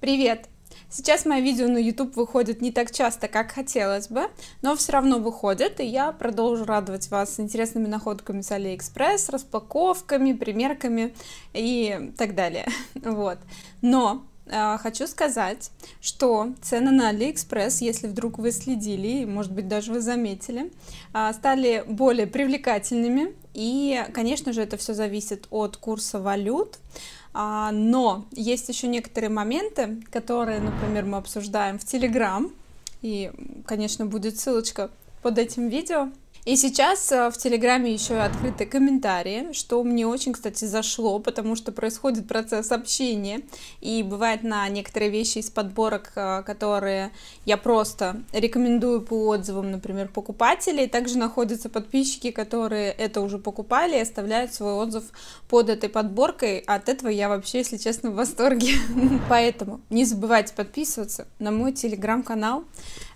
Привет! Сейчас мое видео на YouTube выходит не так часто, как хотелось бы, но все равно выходит, и я продолжу радовать вас интересными находками с AliExpress, распаковками, примерками и так далее. Вот. Но а, хочу сказать, что цены на AliExpress, если вдруг вы следили, может быть, даже вы заметили, а, стали более привлекательными. И, конечно же, это все зависит от курса валют. А, но есть еще некоторые моменты, которые, например, мы обсуждаем в Telegram. И, конечно, будет ссылочка под этим видео. И сейчас э, в Телеграме еще открыты комментарии, что мне очень, кстати, зашло, потому что происходит процесс общения, и бывает на некоторые вещи из подборок, э, которые я просто рекомендую по отзывам, например, покупателей, также находятся подписчики, которые это уже покупали и оставляют свой отзыв под этой подборкой, от этого я вообще, если честно, в восторге. Поэтому не забывайте подписываться на мой Телеграм-канал,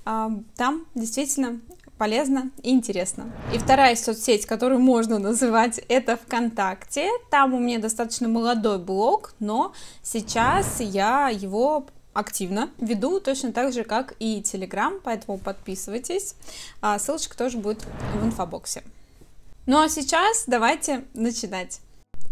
там действительно полезно и интересно. И вторая соцсеть, которую можно называть, это ВКонтакте. Там у меня достаточно молодой блог, но сейчас я его активно веду, точно так же, как и Телеграм, поэтому подписывайтесь. А, ссылочка тоже будет в инфобоксе. Ну а сейчас давайте начинать.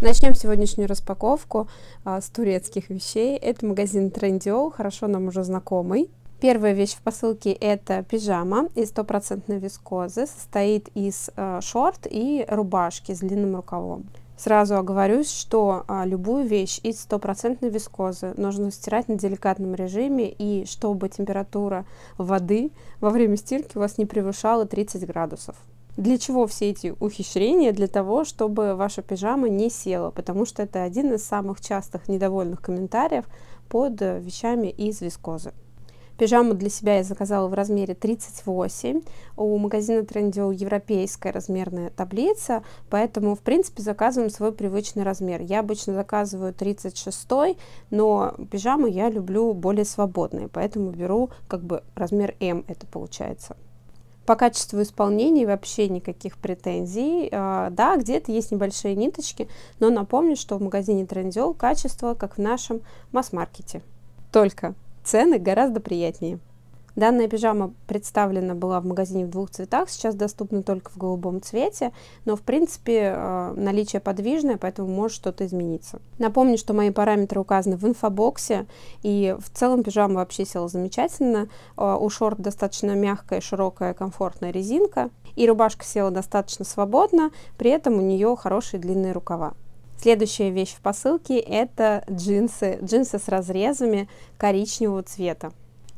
Начнем сегодняшнюю распаковку а, с турецких вещей. Это магазин Trendyol, хорошо нам уже знакомый. Первая вещь в посылке это пижама из стопроцентной вискозы, состоит из э, шорт и рубашки с длинным рукавом. Сразу оговорюсь, что а, любую вещь из стопроцентной вискозы нужно стирать на деликатном режиме и чтобы температура воды во время стирки у вас не превышала 30 градусов. Для чего все эти ухищрения? Для того, чтобы ваша пижама не села, потому что это один из самых частых недовольных комментариев под э, вещами из вискозы. Пижаму для себя я заказала в размере 38. У магазина Trendyol европейская размерная таблица, поэтому, в принципе, заказываем свой привычный размер. Я обычно заказываю 36, но пижамы я люблю более свободные, поэтому беру как бы размер М это получается по качеству исполнения вообще никаких претензий. А, да, где-то есть небольшие ниточки, но напомню, что в магазине Трендел качество, как в нашем масс-маркете. Только цены гораздо приятнее. Данная пижама представлена была в магазине в двух цветах, сейчас доступна только в голубом цвете, но в принципе э, наличие подвижное, поэтому может что-то измениться. Напомню, что мои параметры указаны в инфобоксе, и в целом пижама вообще села замечательно. Э, у шорт достаточно мягкая, широкая, комфортная резинка, и рубашка села достаточно свободно, при этом у нее хорошие длинные рукава. Следующая вещь в посылке это джинсы, джинсы с разрезами коричневого цвета.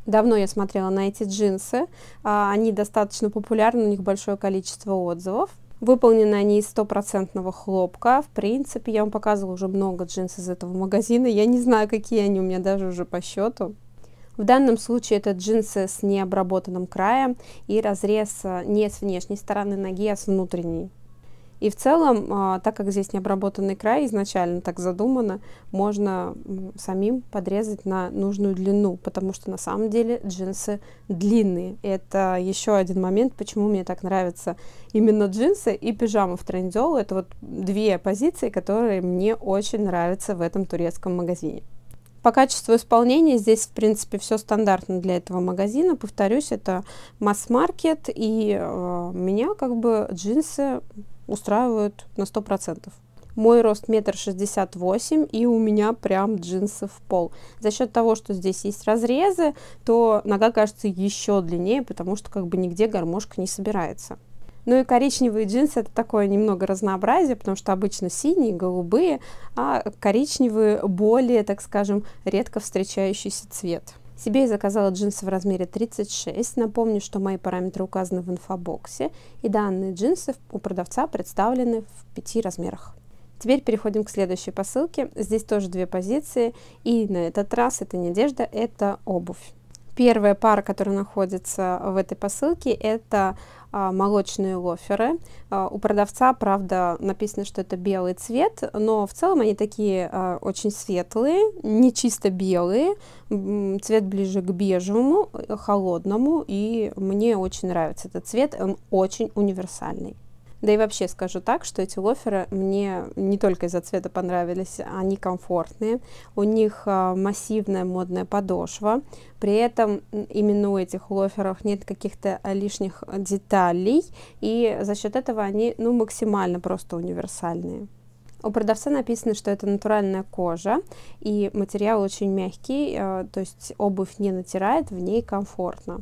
Давно я смотрела на эти джинсы, а, они достаточно популярны, у них большое количество отзывов. Выполнены они из стопроцентного хлопка. В принципе, я вам показывала уже много джинсов из этого магазина. Я не знаю, какие они у меня даже уже по счету. В данном случае это джинсы с необработанным краем и разрез а, не с внешней стороны ноги, а с внутренней. И в целом, а, так как здесь не обработанный край изначально так задумано, можно самим подрезать на нужную длину, потому что на самом деле джинсы длинные. это еще один момент, почему мне так нравятся именно джинсы и пижама в трендел. Это вот две позиции, которые мне очень нравятся в этом турецком магазине. По качеству исполнения здесь, в принципе, все стандартно для этого магазина. Повторюсь, это масс-маркет, и э, меня как бы джинсы устраивают на 100%. Мой рост метр шестьдесят восемь, и у меня прям джинсы в пол. За счет того, что здесь есть разрезы, то нога кажется еще длиннее, потому что как бы нигде гармошка не собирается. Ну и коричневые джинсы это такое немного разнообразие, потому что обычно синие, голубые, а коричневые более, так скажем, редко встречающийся цвет. Себе я заказала джинсы в размере 36. Напомню, что мои параметры указаны в инфобоксе, и данные джинсы у продавца представлены в пяти размерах. Теперь переходим к следующей посылке. Здесь тоже две позиции, и на этот раз это не одежда, это обувь. Первая пара, которая находится в этой посылке, это а, молочные лоферы. А, у продавца, правда, написано, что это белый цвет, но в целом они такие а, очень светлые, не чисто белые, цвет ближе к бежевому, э, холодному, и мне очень нравится этот цвет, он очень универсальный. Да и вообще скажу так, что эти лоферы мне не только из-за цвета понравились, они комфортные, у них а, массивная модная подошва, при этом именно у этих лоферов нет каких-то лишних деталей, и за счет этого они ну, максимально просто универсальные. У продавца написано, что это натуральная кожа, и материал очень мягкий, э, то есть обувь не натирает, в ней комфортно.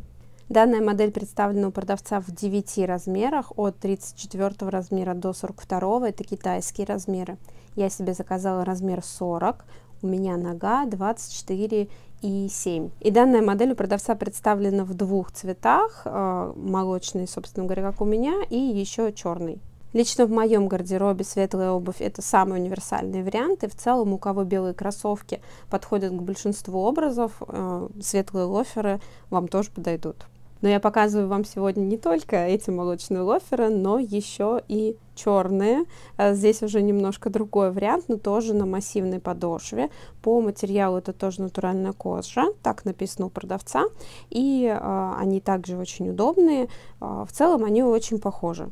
Данная модель представлена у продавца в 9 размерах, от 34 размера до 42, это китайские размеры. Я себе заказала размер 40, у меня нога 24 и 7. И данная модель у продавца представлена в двух цветах, э, молочный, собственно говоря, как у меня, и еще черный. Лично в моем гардеробе светлая обувь это самый универсальный вариант, и в целом у кого белые кроссовки подходят к большинству образов, э, светлые лоферы вам тоже подойдут. Но я показываю вам сегодня не только эти молочные лоферы, но еще и черные. Э, здесь уже немножко другой вариант, но тоже на массивной подошве. По материалу это тоже натуральная кожа, так написано у продавца. И э, они также очень удобные. Э, в целом они очень похожи.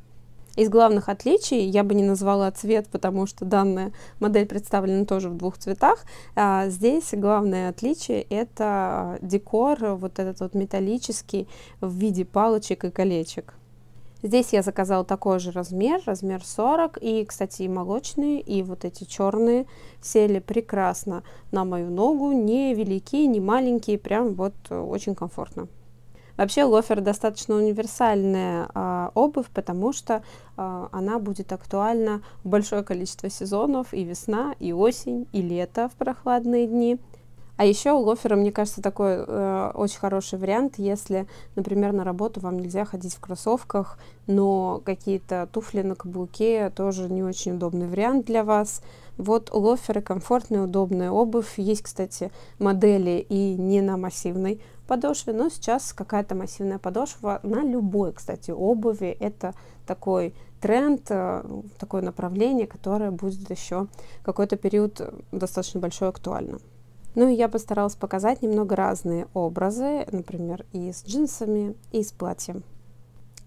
Из главных отличий я бы не назвала цвет, потому что данная модель представлена тоже в двух цветах. А здесь главное отличие это декор, вот этот вот металлический в виде палочек и колечек. Здесь я заказала такой же размер, размер 40, и, кстати, и молочные, и вот эти черные сели прекрасно на мою ногу, не великие, не маленькие, прям вот очень комфортно. Вообще лофер достаточно универсальная а, обувь, потому что а, она будет актуальна в большое количество сезонов, и весна, и осень, и лето в прохладные дни. А еще у лофера, мне кажется, такой э, очень хороший вариант, если, например, на работу вам нельзя ходить в кроссовках, но какие-то туфли на каблуке тоже не очень удобный вариант для вас. Вот лоферы, комфортные, удобная обувь. Есть, кстати, модели и не на массивной подошве, но сейчас какая-то массивная подошва на любой, кстати, обуви. Это такой тренд, э, такое направление, которое будет еще какой-то период достаточно большой актуально. Ну и я постаралась показать немного разные образы, например, и с джинсами, и с платьем.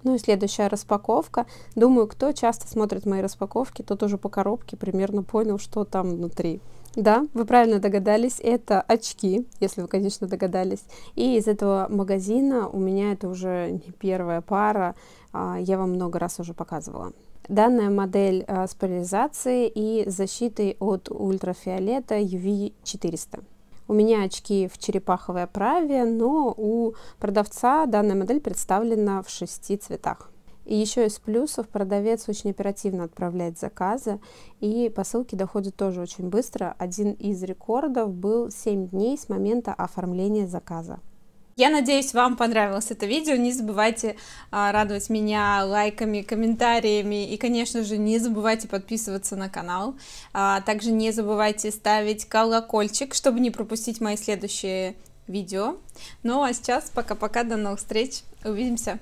Ну и следующая распаковка. Думаю, кто часто смотрит мои распаковки, тот уже по коробке примерно понял, что там внутри. Да, вы правильно догадались, это очки, если вы, конечно, догадались. И из этого магазина у меня это уже не первая пара, а, я вам много раз уже показывала. Данная модель а, с поляризацией и защитой от ультрафиолета UV 400. У меня очки в черепаховой оправе, но у продавца данная модель представлена в шести цветах. И еще из плюсов продавец очень оперативно отправляет заказы, и посылки доходят тоже очень быстро. Один из рекордов был 7 дней с момента оформления заказа. Я надеюсь, вам понравилось это видео. Не забывайте а, радовать меня лайками, комментариями и, конечно же, не забывайте подписываться на канал. А, также не забывайте ставить колокольчик, чтобы не пропустить мои следующие видео. Ну а сейчас пока-пока, до новых встреч, увидимся!